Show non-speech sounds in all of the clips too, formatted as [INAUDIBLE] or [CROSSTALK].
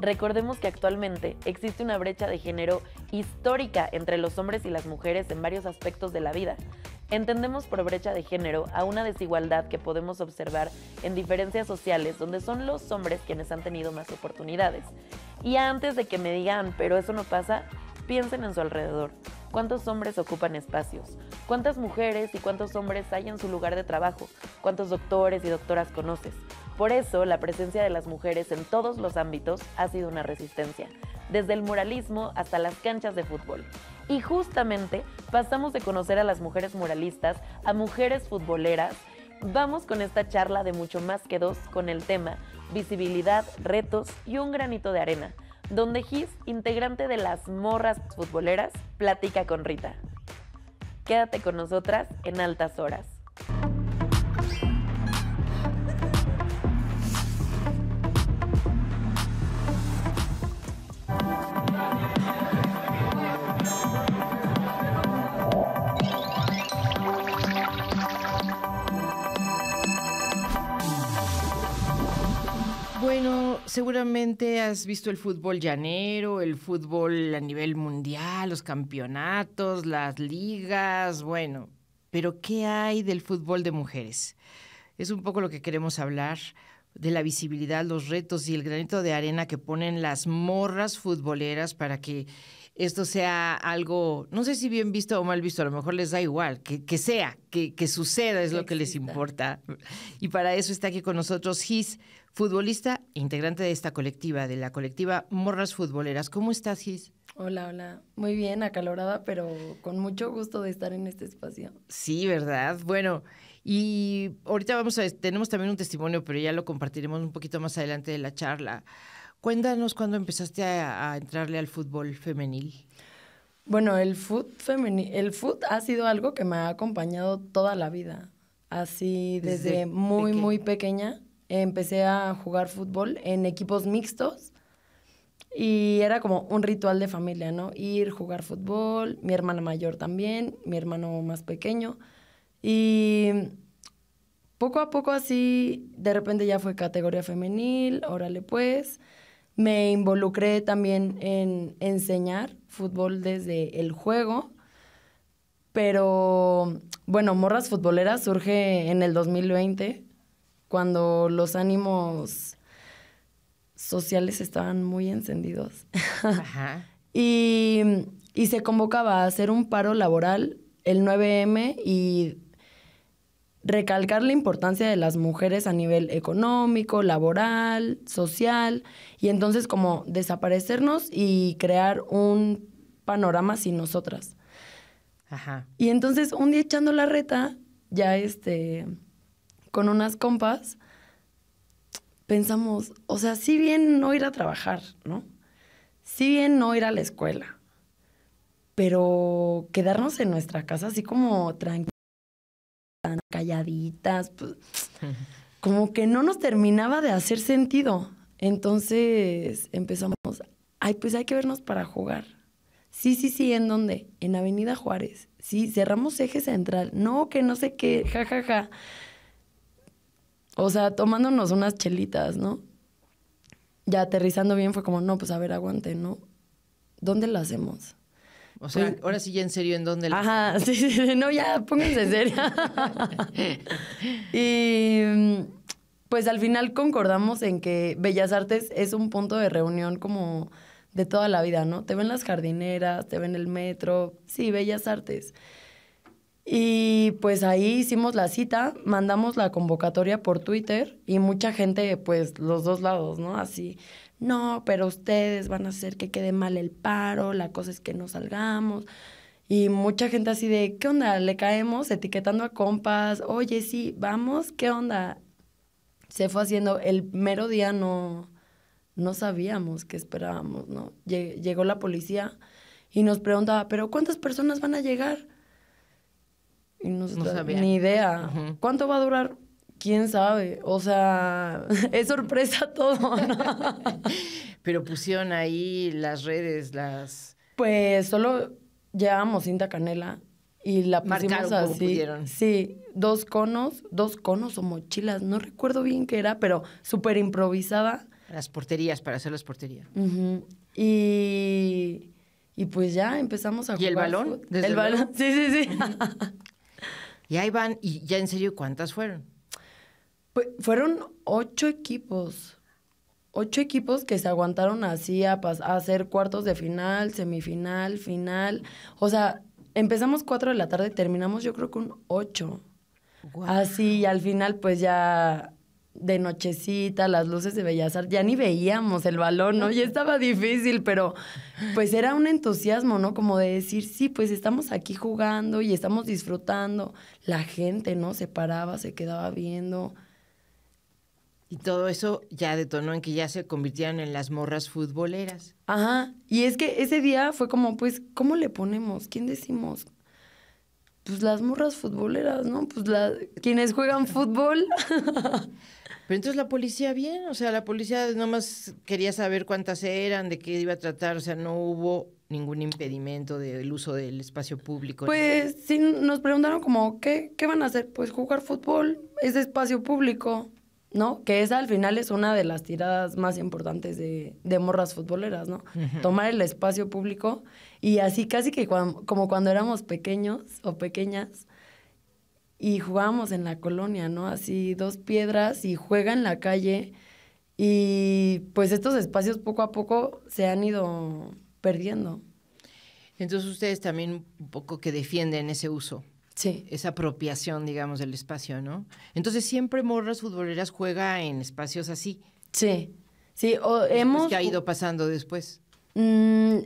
Recordemos que actualmente existe una brecha de género histórica entre los hombres y las mujeres en varios aspectos de la vida. Entendemos por brecha de género a una desigualdad que podemos observar en diferencias sociales donde son los hombres quienes han tenido más oportunidades. Y antes de que me digan, pero eso no pasa, piensen en su alrededor. ¿Cuántos hombres ocupan espacios? ¿Cuántas mujeres y cuántos hombres hay en su lugar de trabajo? ¿Cuántos doctores y doctoras conoces? Por eso, la presencia de las mujeres en todos los ámbitos ha sido una resistencia, desde el muralismo hasta las canchas de fútbol. Y justamente pasamos de conocer a las mujeres muralistas a mujeres futboleras. Vamos con esta charla de mucho más que dos con el tema visibilidad, retos y un granito de arena, donde Gis, integrante de las morras futboleras, platica con Rita. Quédate con nosotras en altas horas. seguramente has visto el fútbol llanero, el fútbol a nivel mundial, los campeonatos, las ligas, bueno, pero ¿qué hay del fútbol de mujeres? Es un poco lo que queremos hablar de la visibilidad, los retos y el granito de arena que ponen las morras futboleras para que esto sea algo, no sé si bien visto o mal visto, a lo mejor les da igual, que, que sea, que, suceda es lo que les importa. Y para eso está aquí con nosotros Gis, futbolista, integrante de esta colectiva, de la colectiva Morras Futboleras. ¿Cómo estás, Gis? Hola, hola. Muy bien, acalorada, pero con mucho gusto de estar en este espacio. Sí, ¿verdad? Bueno, y ahorita vamos a, tenemos también un testimonio, pero ya lo compartiremos un poquito más adelante de la charla Cuéntanos cuándo empezaste a, entrarle al fútbol femenil. Bueno, el fútbol femenil, el ha sido algo que me ha acompañado toda la vida. Así desde, muy, muy pequeña empecé a jugar fútbol en equipos mixtos y era como un ritual de familia, ¿no? Ir, jugar fútbol, mi hermana mayor también, mi hermano más pequeño. Y poco a poco así, de repente ya fue categoría femenil, órale pues me involucré también en enseñar fútbol desde el juego. Pero bueno, Morras Futboleras surge en el 2020, cuando los ánimos sociales estaban muy encendidos. Ajá. [LAUGHS] y, y se convocaba a hacer un paro laboral el 9M y recalcar la importancia de las mujeres a nivel económico, laboral, social, y entonces como desaparecernos y crear un panorama sin nosotras. Ajá. Y entonces un día echando la reta, ya este, con unas compas, pensamos, o sea, si bien no ir a trabajar, ¿no? Si bien no ir a la escuela, pero quedarnos en nuestra casa así como tranquilos calladitas, pues, como que no nos terminaba de hacer sentido. Entonces empezamos, ay, pues hay que vernos para jugar. Sí, sí, sí, ¿en dónde? En Avenida Juárez. Sí, cerramos eje central. No, que no sé qué, ja, Ja, ja. O sea, tomándonos unas chelitas, ¿no? Ya aterrizando bien fue como, no, pues a ver, aguante, ¿no? ¿Dónde lo hacemos? O sea, ahora sí ya en serio, ¿en dónde? Ajá, [LAUGHS] sí, sí, no, ya, pónganse en serio. y pues al final concordamos en que Bellas Artes es un punto de reunión como de toda la vida, ¿no? Te ven las jardineras, te ven el metro, sí, Bellas Artes. Y pues ahí hicimos la cita, mandamos la convocatoria por Twitter y mucha gente, pues los dos lados, ¿no? Así, no, pero ustedes van a hacer que quede mal el paro, la cosa es que no salgamos. Y mucha gente así de, ¿qué onda? Le caemos etiquetando a compas, oye, sí, vamos, ¿qué onda? Se fue haciendo, el mero día no, sabíamos qué esperábamos, ¿no? Llegó la policía y nos preguntaba, ¿pero cuántas personas van a llegar? Y no sabía. Ni idea. ¿Cuánto va a durar? quién sabe, o sea, [LAUGHS] es sorpresa todo. [LAUGHS] Pero pusieron ahí las redes, las... Pues solo llevamos cinta canela y la pusimos Marcaron así. Sí, dos conos, dos conos o mochilas, no recuerdo bien qué era, pero súper improvisada. Las porterías, para hacer las porterías. Y... Y pues ya empezamos a jugar. ¿Y el balón? el, balón? balón, [LAUGHS] sí, sí, sí. y ahí van, y ya en serio, ¿cuántas fueron? Pues, fueron ocho equipos. Ocho equipos que se aguantaron así a, hacer cuartos de final, semifinal, final. O sea, empezamos cuatro de la tarde, terminamos yo creo que un ocho. Así, y al final pues ya de nochecita, las luces de Bellas Artes, ya ni veíamos el balón, ¿no? Ya estaba difícil, pero pues era un entusiasmo, ¿no? Como de decir, sí, pues estamos aquí jugando y estamos disfrutando. La gente, ¿no? Se paraba, se quedaba viendo. Y todo eso ya detonó en que ya se convirtieron en las morras futboleras. Ajá. Y es que ese día fue como, pues, ¿cómo le ponemos? ¿Quién decimos? Pues las morras futboleras, ¿no? Pues la, quienes juegan fútbol. [LAUGHS] Pero entonces la policía bien, o sea, la policía nomás quería saber cuántas eran, de qué iba a tratar, o sea, no hubo ningún impedimento del uso del espacio público. Pues sí, nos preguntaron como, ¿qué, qué van a hacer? Pues jugar fútbol, ese espacio público. ¿no? Que esa al final es una de las tiradas más importantes de, de morras futboleras, ¿no? Tomar el espacio público y así casi que como cuando éramos pequeños o pequeñas y jugábamos en la colonia, ¿no? Así dos piedras y juega en la calle y pues estos espacios poco a poco se han ido perdiendo. Entonces ustedes también un poco que defienden ese uso. Sí. Esa apropiación, digamos, del espacio, ¿no? Entonces siempre Morras Futboleras juega en espacios así. Sí. Sí, o hemos... ¿Qué ha ido pasando después? Mm,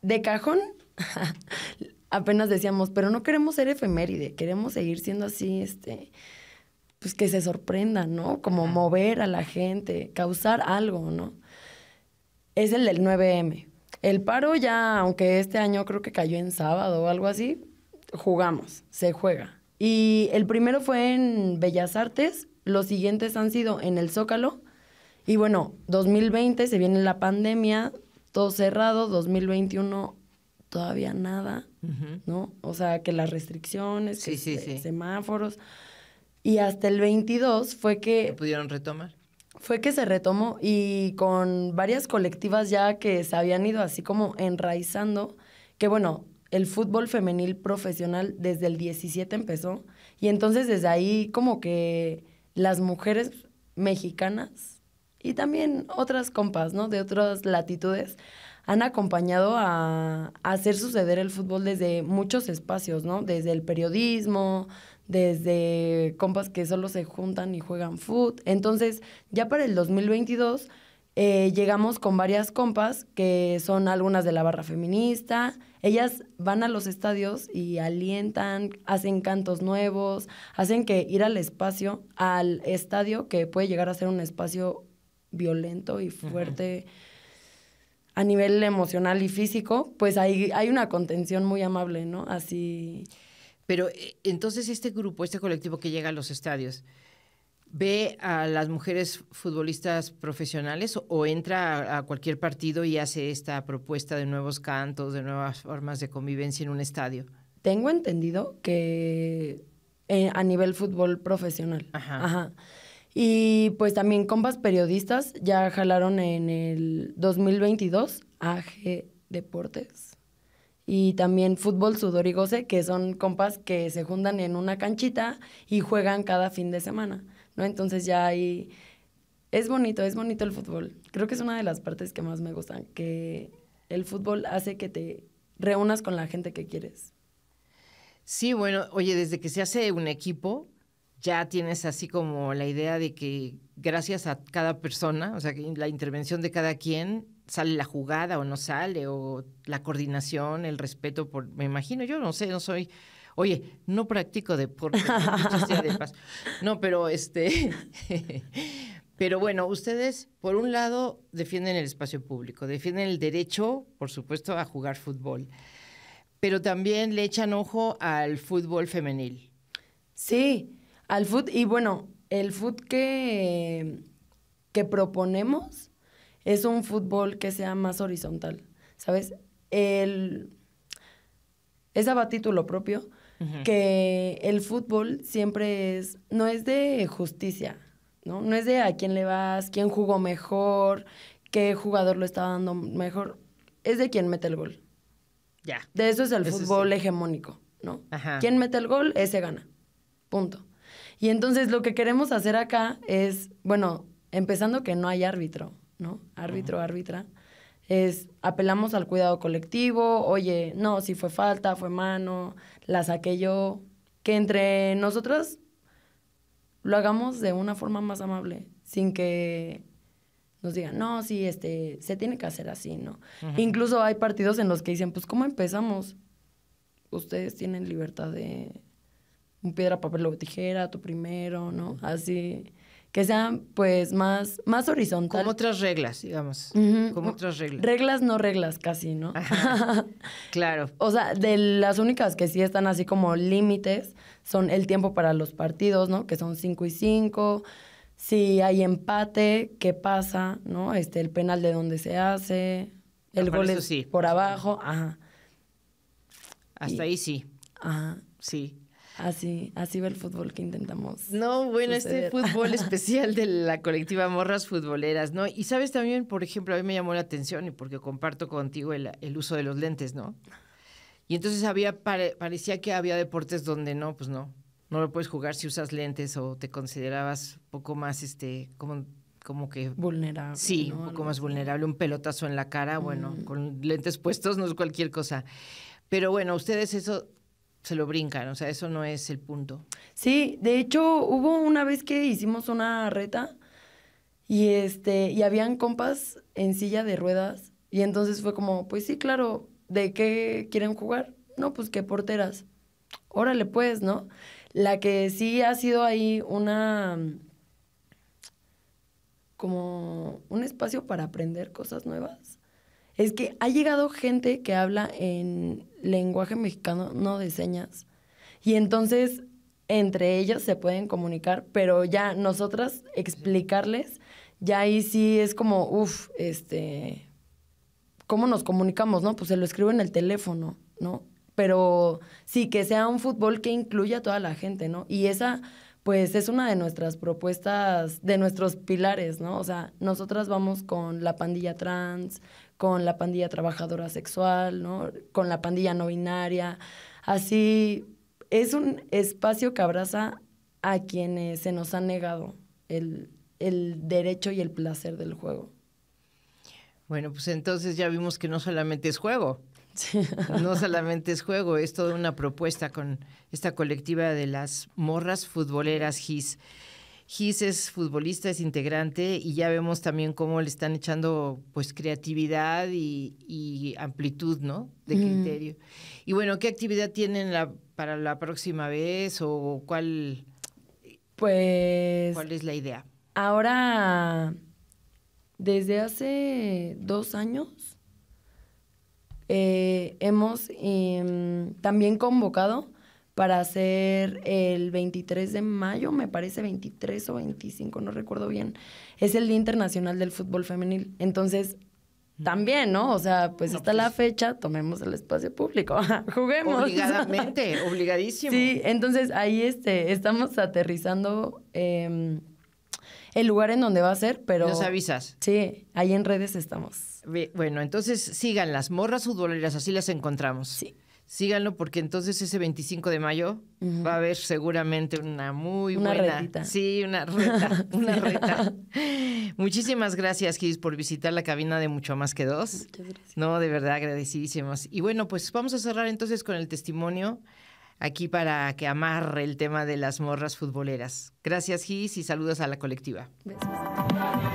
de cajón, [LAUGHS] apenas decíamos, pero no queremos ser efeméride, queremos seguir siendo así, este, pues que se sorprenda, ¿no? Como mover a la gente, causar algo, ¿no? Es el del 9M. El paro ya, aunque este año creo que cayó en sábado o algo así, jugamos, se juega. Y el primero fue en Bellas Artes, los siguientes han sido en el Zócalo. Y bueno, 2020 se viene la pandemia, todo cerrado, 2021 todavía nada, ¿no? O sea, que las restricciones, sí, semáforos. Y hasta el 22 fue que... pudieron retomar? Fue que se retomó y con varias colectivas ya que se habían ido así como enraizando, que bueno, el fútbol femenil profesional desde el 17 empezó y entonces desde ahí como que las mujeres mexicanas y también otras compas, ¿no? De otras latitudes han acompañado a, hacer suceder el fútbol desde muchos espacios, ¿no? Desde el periodismo, desde compas que solo se juntan y juegan fútbol. Entonces, ya para el 2022 eh, llegamos con varias compas que son algunas de la barra feminista, ellas van a los estadios y alientan, hacen cantos nuevos, hacen que ir al espacio, al estadio, que puede llegar a ser un espacio violento y fuerte a nivel emocional y físico, pues hay, hay una contención muy amable, ¿no? Así. Pero eh, entonces este grupo, este colectivo que llega a los estadios, ve a las mujeres futbolistas profesionales o entra a, cualquier partido y hace esta propuesta de nuevos cantos, de nuevas formas de convivencia en un estadio? Tengo entendido que eh, a nivel fútbol profesional. Ajá. Ajá. Y pues también compas periodistas ya jalaron en el 2022 AG Deportes. Y también Fútbol Sudor y Goce, que son compas que se juntan en una canchita y juegan cada fin de semana. ¿no? Entonces ya ahí es bonito, es bonito el fútbol. Creo que es una de las partes que más me gustan, que el fútbol hace que te reúnas con la gente que quieres. Sí, bueno, oye, desde que se hace un equipo, ya tienes así como la idea de que gracias a cada persona, o sea, la intervención de cada quien sale la jugada o no sale, o la coordinación, el respeto por, me imagino, yo no sé, no soy Oye, no practico deporte, No, [LAUGHS] pero este. [LAUGHS] Pero bueno, ustedes, por un lado, defienden el espacio público, defienden el derecho, por supuesto, a jugar fútbol, pero también le echan ojo al fútbol femenil. Sí, al fútbol, y bueno, el fútbol que, proponemos es un fútbol que sea más horizontal, ¿sabes? El, es a título propio, que el fútbol siempre es, no es de justicia, ¿no? No es de a quién le vas, quién jugó mejor, qué jugador lo estaba dando mejor, es de quién mete el gol. Ya. De eso es el fútbol hegemónico, ¿no? Ajá. Quien mete el gol, ese gana. Punto. Y entonces lo que queremos hacer acá es, bueno, empezando que no hay árbitro, ¿no? Árbitro, árbitra es apelamos al cuidado colectivo, oye, no, si fue falta, fue mano, la saqué yo, que entre nosotras lo hagamos de una forma más amable, sin que nos digan, no, sí, este, se tiene que hacer así, ¿no? Incluso hay partidos en los que dicen, pues, ¿cómo empezamos? Ustedes tienen libertad de un piedra, papel o tijera, tú primero, ¿no? Así que sean pues más, más horizontal. Como otras reglas, digamos. Como otras reglas. Reglas no reglas casi, ¿no? [LAUGHS] claro. o sea, de las únicas que sí están así como límites son el tiempo para los partidos, ¿no? Que son cinco y cinco. Si hay empate, ¿qué pasa? ¿No? Este, el penal de dónde se hace, el gol por abajo, ajá. Hasta ahí sí. Ajá. Sí. Así, así va el fútbol que intentamos. No, bueno, este fútbol [LAUGHS] especial de la colectiva Morras Futboleras, ¿no? Y sabes también, por ejemplo, a mí me llamó la atención y porque comparto contigo el, uso de los lentes, ¿no? Y entonces había, parecía que había deportes donde no, pues no, no lo puedes jugar si usas lentes o te considerabas poco más, este, como, como que... Vulnerable. Sí, un poco más vulnerable, un pelotazo en la cara, bueno, mm. con lentes puestos no es cualquier cosa. Pero bueno, ustedes eso se lo brincan, o sea, eso no es el punto. Sí, de hecho hubo una vez que hicimos una reta y este y habían compas en silla de ruedas y entonces fue como, pues sí, claro, ¿de qué quieren jugar? No, pues qué porteras. Órale pues, ¿no? La que sí ha sido ahí una como un espacio para aprender cosas nuevas es que ha llegado gente que habla en lenguaje mexicano, no de señas, y entonces entre ellas se pueden comunicar, pero ya nosotras explicarles, ya ahí sí es como, uff, este, ¿cómo nos comunicamos? No, pues se lo escribo en el teléfono, ¿no? Pero sí, que sea un fútbol que incluya a toda la gente, ¿no? Y esa, pues es una de nuestras propuestas, de nuestros pilares, ¿no? O sea, nosotras vamos con la pandilla trans, con la pandilla trabajadora sexual, ¿no? con la pandilla no binaria. Así, es un espacio que abraza a quienes se nos han negado el, derecho y el placer del juego. Bueno, pues entonces ya vimos que no solamente es juego, [LAUGHS] No solamente es juego, es toda una propuesta con esta colectiva de las morras futboleras GIS. Gis es futbolista, es integrante y ya vemos también cómo le están echando pues creatividad y, amplitud, ¿no? De criterio. Y bueno, ¿qué actividad tienen para la próxima vez o cuál? Pues. ¿Cuál es la idea? Ahora, desde hace dos años, eh, hemos em, también convocado para hacer el 23 de mayo, me parece 23 o 25, no recuerdo bien, es el Día Internacional del Fútbol Femenil. Entonces, también, ¿no? O sea, pues está la pues fecha, tomemos el espacio público, [LAUGHS] juguemos. Obligadamente, [LAUGHS] obligadísimo. Sí, entonces ahí este, estamos aterrizando em, el lugar en donde va a ser, pero... Nos avisas. Sí, ahí en redes estamos. Bueno, entonces sigan las morras futboleras, así las encontramos. Sí síganlo porque entonces ese 25 de mayo va a haber seguramente una muy una buena. Sí, una [LAUGHS] reta, una reta. Muchísimas gracias, Gis, por visitar la cabina de Mucho Más que Dos. Muchas gracias. No, de verdad, agradecidísimos. Y bueno, pues vamos a cerrar entonces con el testimonio aquí para que amarre el tema de las morras futboleras. Gracias, Gis, y saludos a la colectiva. Gracias.